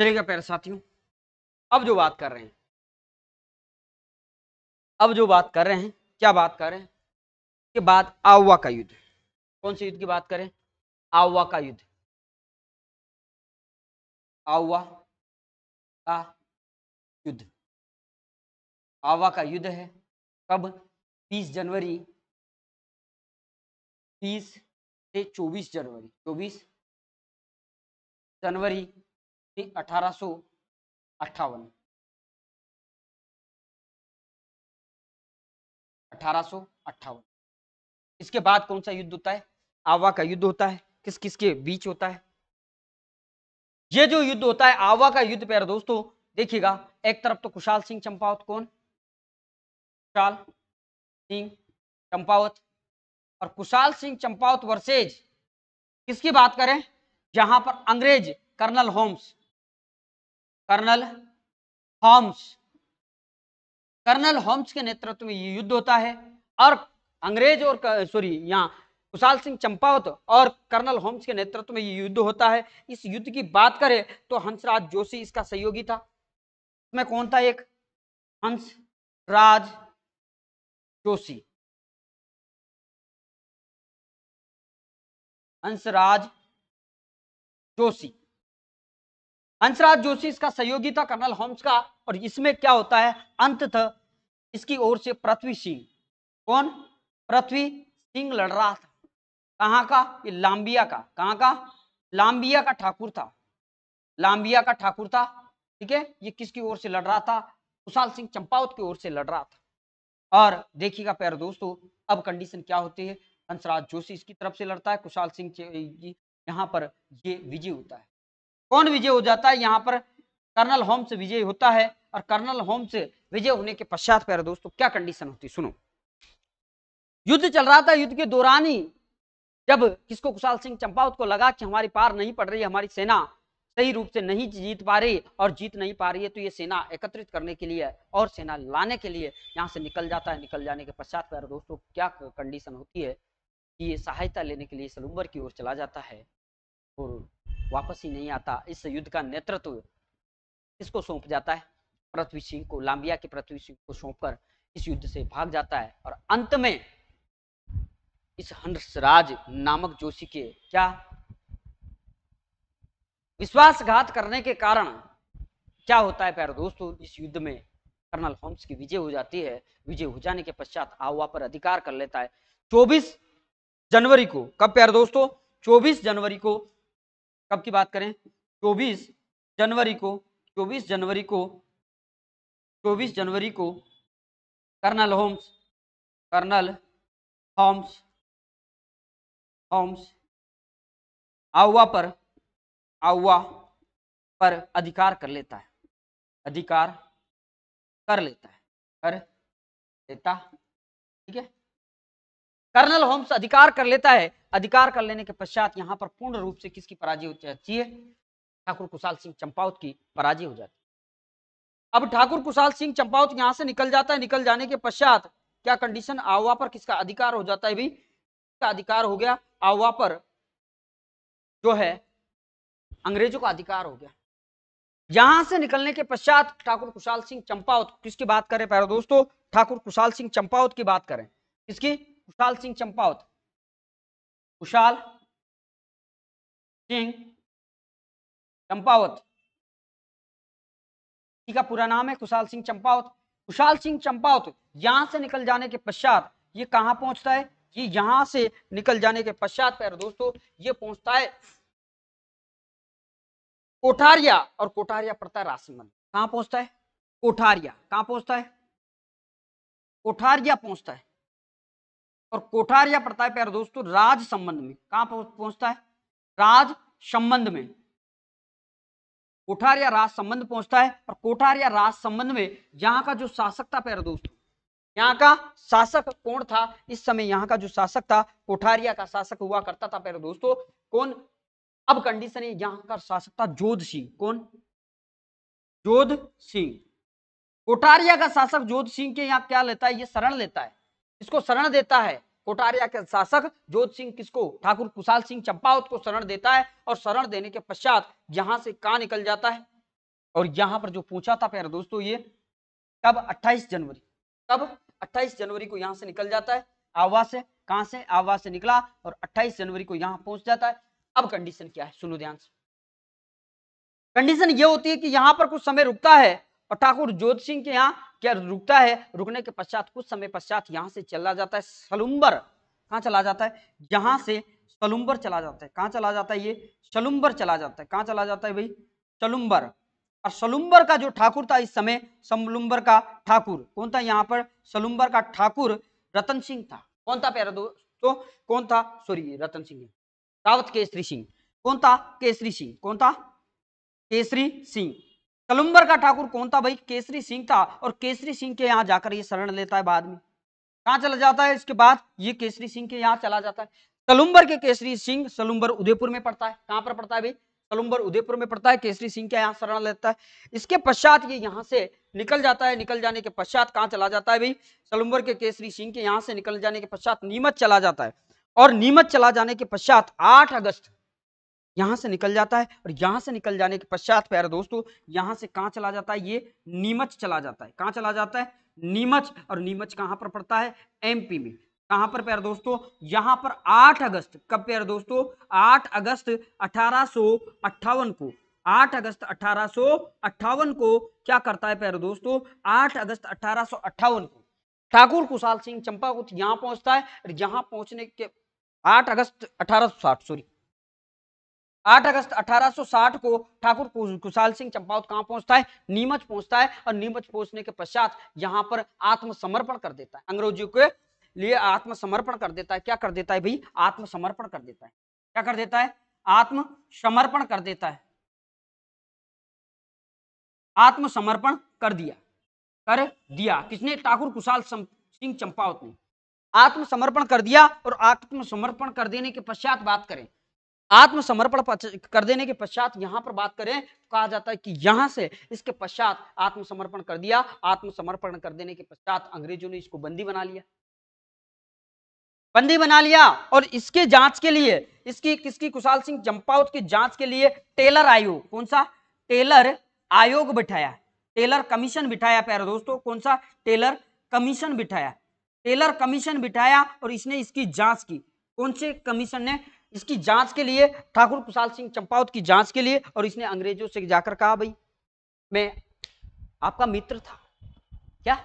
चलेगा प्यारे साथियों अब जो बात कर रहे हैं अब जो बात कर रहे हैं क्या बात कर रहे हैं के बाद आवा का युद्ध कौन से युद्ध की बात करें आवा का युद्ध आवा का युद्ध आवा का युद्ध है कब 30 जनवरी 30 से 24 जनवरी 24 जनवरी अठारह अठारह अट्ठावन इसके बाद कौन सा युद्ध होता है आवा का युद्ध होता है किस किस के बीच होता है ये जो युद्ध होता है आवा का युद्ध प्यार दोस्तों देखिएगा एक तरफ तो कुशाल सिंह चंपावत कौन कुशाल सिंह चंपावत और कुशाल सिंह चंपावत वर्सेज किसकी बात करें जहां पर अंग्रेज colonel Holmes colonel Holmes colonel Holmes के नेतृत्व में ये युद्ध होता है और अंग्रेज और सॉरी यहाँ कुशाल सिंह चंपावत और कर्नल होम्स के नेतृत्व में ये युद्ध होता है इस युद्ध की बात करें तो हंसराज जोशी इसका सहयोगी था इसमें कौन था एक हंसराज जोशी हंसराज जोशी हंसराज जोशी इसका सहयोगी था कर्नल होम्स का और इसमें क्या होता है अंत इसकी ओर से पृथ्वी सिंह कौन पृथ्वी सिंह लड़ रहा था कहाँ का ये लाम्बिया का कहाँ का लाम्बिया का ठाकुर था लाम्बिया का ठाकुर था ठीक है ये किसकी ओर से लड़ रहा था कुशाल सिंह चंपावत की ओर से लड़ रहा था और देखिएगा प्यार दोस्तों अब कंडीशन क्या होती है हंसराज जोशी इसकी तरफ से लड़ता है कुशाल सिंह यहाँ पर ये विजय होता है कौन विजय हो जाता है यहाँ पर कर्नल होम्स विजय होता है और कर्नल होम्स विजय होने के पश्चात प्यारे दोस्तों क्या कंडीशन होती सुनो युद्ध चल रहा था युद्ध के दौरान ही जब किसको कुशाल सिंह चंपावत को लगा कि हमारी पार नहीं पड़ रही हमारी सेना सही रूप से नहीं जीत पा रही और जीत नहीं पा रही है तो ये सेना एकत्रित करने के लिए और सेना लाने के लिए यहाँ से निकल जाता है निकल जाने के पश्चात प्यारे दोस्तों क्या कंडीशन होती है कि ये सहायता लेने के लिए सलूम्बर की ओर चला जाता है और वापस ही नहीं आता इस युद्ध का नेतृत्व इसको सौंप जाता है पृथ्वी सिंह को लांबिया के पृथ्वी सिंह को सौंपकर इस युद्ध से भाग जाता है और अंत में इस हंसराज नामक जोशी के क्या विश्वासघात करने के कारण क्या होता है प्यारे दोस्तों इस युद्ध में कर्नल होम्स की विजय हो जाती है विजय हो जाने के पश्चात आवा पर अधिकार कर लेता है 24 जनवरी को कब प्यारे दोस्तों 24 जनवरी को कब की बात करें चौबीस जनवरी को चौबीस जनवरी को चौबीस जनवरी को colonel Holmes colonel Holmes Holmes Auwa पर आउवा पर अधिकार कर लेता है अधिकार कर लेता है कर लेता ठीक है कर्नल होम्स अधिकार कर लेता है अधिकार कर लेने के पश्चात यहाँ पर पूर्ण रूप से किसकी पराजय हो जाती है ठाकुर कुशाल सिंह चंपावत की पराजय हो जाती है अब ठाकुर कुशाल सिंह चंपावत यहाँ से निकल जाता है निकल जाने के पश्चात क्या कंडीशन आवा पर किसका अधिकार हो जाता है भाई का अधिकार हो गया आवा पर जो है अंग्रेजों का अधिकार हो गया यहां से निकलने के पश्चात ठाकुर कुशाल सिंह चंपावत किसकी बात करें प्यारे दोस्तों ठाकुर कुशाल सिंह चंपावत की बात करें किसकी कुशाल सिंह चंपावत कुशाल सिंह चंपावत का पूरा नाम है कुशाल सिंह चंपावत कुशाल सिंह चंपावत यहां से निकल जाने के पश्चात ये कहां पहुंचता है ये यहां से निकल जाने के पश्चात पैर दोस्तों ये पहुंचता है कोठारिया और कोठारिया पड़ता है राशिमंद कहां पहुंचता है कोठारिया कहां पहुंचता है कोठारिया पहुंचता है और कोठार या प्रताप यार दोस्तों तो राज संबंध में कहां पहुंचता है राज संबंध में कोठार या राज संबंध पहुंचता है और कोठार या राज संबंध में यहाँ का जो शासक था प्यारे दोस्तों यहाँ का शासक कौन था इस समय यहाँ का जो शासक था कोठारिया का शासक हुआ करता था प्यारे दोस्तों कौन अब कंडीशन है यहाँ का शासक था जोध सिंह कौन जोध सिंह कोठारिया का शासक जोध सिंह के यहाँ क्या लेता है ये शरण लेता है किसको शरण देता है कोटारिया के शासक जोत सिंह किसको ठाकुर कुशाल सिंह चंपावत को शरण देता है और शरण देने के पश्चात यहां से कहा निकल जाता है और यहां पर जो पूछा था प्यारे दोस्तों ये कब 28 जनवरी कब 28 जनवरी को यहां से निकल जाता है आवास से कहां से आवास से निकला और 28 जनवरी को यहां पहुंच जाता है अब कंडीशन क्या है सुनो ध्यान से कंडीशन ये होती है कि यहां पर कुछ समय रुकता है और ठाकुर जोत सिंह के यहाँ क्या रुकता है रुकने के पश्चात कुछ समय पश्चात यहाँ से चला जाता है सलुम्बर कहाँ चला जाता है यहाँ से सलुम्बर चला जाता है कहाँ चला जाता है ये सलुम्बर चला जाता है कहाँ चला जाता है भाई सलुम्बर और सलुम्बर का जो ठाकुर था इस समय सलुम्बर का ठाकुर कौन था यहाँ पर सलुम्बर का ठाकुर रतन सिंह था कौन था प्यारा दोस्तों कौन था सॉरी रतन सिंह रावत केसरी सिंह कौन था केसरी सिंह कौन था केसरी सिंह कलुम्बर का ठाकुर कौन था भाई केसरी सिंह था और केसरी सिंह के यहाँ जाकर ये शरण लेता है बाद में कहा चला जाता है इसके बाद ये केसरी सिंह के यहाँ चला जाता है कलुम्बर के केसरी सिंह सलुम्बर उदयपुर में पड़ता है कहाँ पर पड़ता है भाई कलुम्बर उदयपुर में पड़ता है केसरी सिंह के यहाँ शरण लेता है इसके पश्चात ये यहाँ से निकल जाता है निकल जाने के पश्चात कहाँ चला जाता है भाई सलुम्बर के केसरी सिंह के यहाँ से निकल जाने के पश्चात नीमच चला जाता है और नीमच चला जाने के पश्चात आठ अगस्त यहाँ से निकल जाता है और यहाँ से निकल जाने के पश्चात प्यारे दोस्तों यहाँ से कहाँ चला जाता है ये नीमच चला जाता है कहाँ चला जाता है नीमच और नीमच कहाँ पर पड़ता है एमपी में कहां पर प्यारे दोस्तों यहां पर 8 अगस्त कब प्यारे दोस्तों 8 अगस्त अठारह को 8 अगस्त अठारह को क्या करता है प्यारे दोस्तों आठ अगस्त अठारह को ठाकुर कुशाल सिंह चंपा यहां पहुंचता है और यहां पहुंचने के आठ अगस्त अठारह सॉरी 8 अगस्त 1860 को ठाकुर कुशाल सिंह चंपावत कहां पहुंचता है नीमच पहुंचता है और नीमच पहुंचने के पश्चात यहाँ पर आत्मसमर्पण कर देता है अंग्रेजों के लिए आत्मसमर्पण कर देता है क्या कर देता है भाई आत्मसमर्पण कर देता है क्या कर देता है आत्मसमर्पण कर देता है आत्मसमर्पण कर दिया कर दिया किसने ठाकुर कुशाल सिंह चंपावत ने आत्मसमर्पण कर दिया और आत्मसमर्पण कर देने के पश्चात बात करें आत्मसमर्पण कर देने के पश्चात यहां पर बात करें तो कहा जाता है कि यहां से इसके पश्चात आत्मसमर्पण कर दिया आत्मसमर्पण कर देने के पश्चात अंग्रेजों ने इसको बंदी बना लिया बंदी बना लिया और इसके जांच के लिए इसकी किसकी कुशाल सिंह जंपावत की जांच के लिए टेलर आयोग कौन सा टेलर आयोग बिठाया टेलर कमीशन बिठाया प्यारे दोस्तों कौन सा टेलर कमीशन बिठाया टेलर कमीशन बिठाया और इसने इसकी जांच की कौन से कमीशन ने इसकी जांच के लिए ठाकुर कुशाल सिंह चंपावत की जांच के लिए और इसने अंग्रेजों से जाकर कहा भाई मैं आपका मित्र था क्या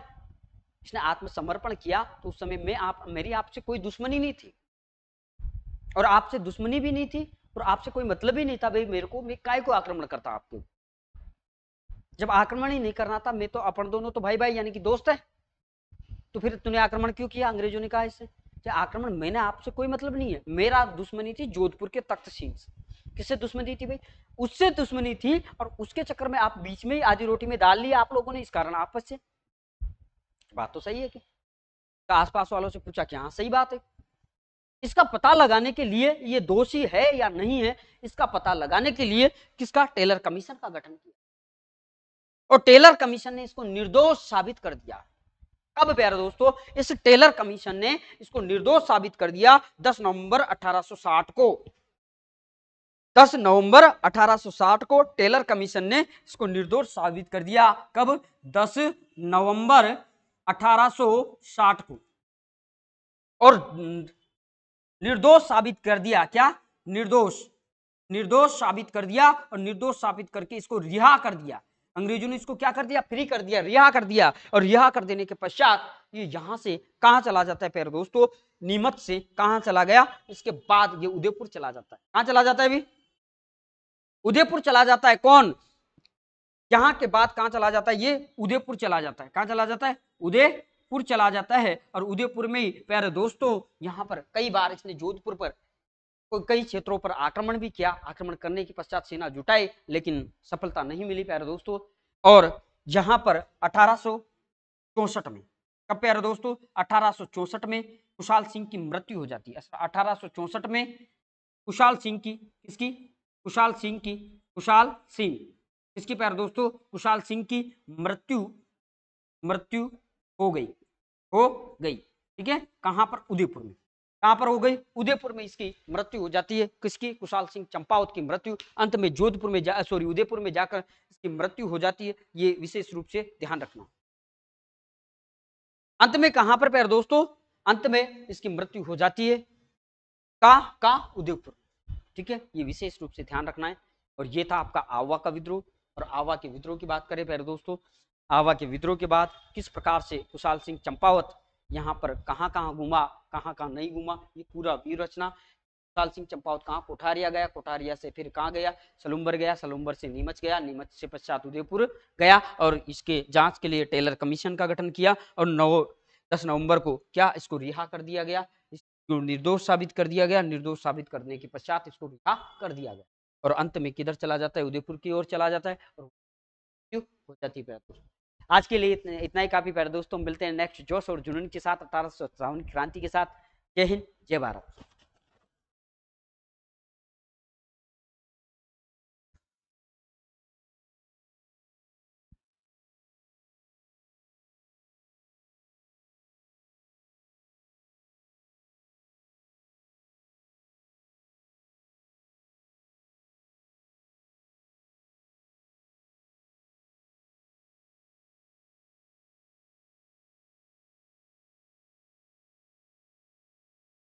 इसने आत्मसमर्पण किया तो उस समय मैं आप मेरी आपसे कोई दुश्मनी नहीं थी और आपसे दुश्मनी भी नहीं थी और आपसे कोई मतलब ही नहीं था भाई मेरे को मैं काय को आक्रमण करता आपको जब आक्रमण ही नहीं करना था मैं तो अपन दोनों तो भाई भाई यानी कि दोस्त है तो फिर तूने आक्रमण क्यों किया अंग्रेजों ने कहा इससे आक्रमण मैंने आपसे कोई मतलब नहीं है मेरा दुश्मनी थी जोधपुर के तख्त सिंह किससे दुश्मनी थी भाई उससे दुश्मनी थी और उसके चक्कर में आप बीच में ही आधी रोटी में डाल लिया आप लोगों ने इस कारण आपस से बात तो सही है कि तो आसपास वालों से पूछा कि हाँ सही बात है इसका पता लगाने के लिए ये दोषी है या नहीं है इसका पता लगाने के लिए किसका टेलर कमीशन का गठन किया और टेलर कमीशन ने इसको निर्दोष साबित कर दिया अब प्यारे दोस्तों इस टेलर कमीशन ने इसको निर्दोष साबित कर दिया 10 नवंबर 1860 को 10 नवंबर 1860 को टेलर कमीशन ने इसको निर्दोष साबित कर दिया कब 10 नवंबर 1860 को और निर्दोष साबित कर दिया क्या निर्दोष निर्दोष साबित कर दिया और निर्दोष साबित करके इसको रिहा कर दिया अंग्रेजों ने इसको क्या कर दिया फ्री कर दिया रिहा कर दिया और रिहा कर देने के पश्चात ये यहाँ से कहाँ चला जाता है प्यारे दोस्तों नीमच से कहाँ चला गया इसके बाद ये उदयपुर चला जाता है कहाँ चला जाता है अभी उदयपुर चला जाता है कौन यहाँ के बाद कहाँ चला जाता है ये उदयपुर चला जाता है कहाँ चला जाता है उदयपुर चला जाता है और उदयपुर में ही प्यारे दोस्तों यहाँ पर कई बार इसने जोधपुर पर कई क्षेत्रों पर आक्रमण भी किया आक्रमण करने के पश्चात सेना जुटाई लेकिन सफलता नहीं मिली प्यारे दोस्तों और यहाँ पर अठारह में कब प्यारे दोस्तों अठारह में कुशाल सिंह की मृत्यु हो जाती है अठारह में कुशाल सिंह की किसकी कुशाल सिंह की कुशाल सिंह इसकी प्यारे दोस्तों कुशाल सिंह की मृत्यु मृत्यु हो गई हो गई ठीक है कहाँ पर उदयपुर में कहां पर हो गई उदयपुर में इसकी मृत्यु हो जाती है किसकी कुशाल सिंह चंपावत की मृत्यु अंत में जोधपुर में जा सॉरी उदयपुर में जाकर इसकी मृत्यु हो जाती है ये विशेष रूप से ध्यान रखना अंत में कहां पर पैर दोस्तों अंत में इसकी मृत्यु हो जाती है का का उदयपुर ठीक है ये विशेष रूप से ध्यान रखना है और ये था आपका आवा का विद्रोह और आवा के विद्रोह की बात करें प्यारे दोस्तों आवा के विद्रोह के बाद किस प्रकार से कुशाल सिंह चंपावत यहाँ पर कहाँ कहाँ घूमा कहाँ कहाँ नहीं घूमा ये पूरा व्यू रचना साल सिंह चंपावत कहाँ कोठारिया गया कोठारिया से फिर कहाँ गया सलुम्बर गया सलुम्बर से नीमच गया नीमच से पश्चात उदयपुर गया और इसके जांच के लिए टेलर कमीशन का गठन किया और नौ दस नवंबर को क्या इसको रिहा कर दिया गया इसको निर्दोष साबित कर दिया गया निर्दोष साबित करने के पश्चात इसको रिहा कर दिया गया और अंत में किधर चला जाता है उदयपुर की ओर चला जाता है और हो जाती है आज के लिए इतने, इतना ही काफी पैर दोस्तों मिलते हैं नेक्स्ट जोश और जुनून के साथ अठारह सौ क्रांति के साथ जय हिंद जय भारत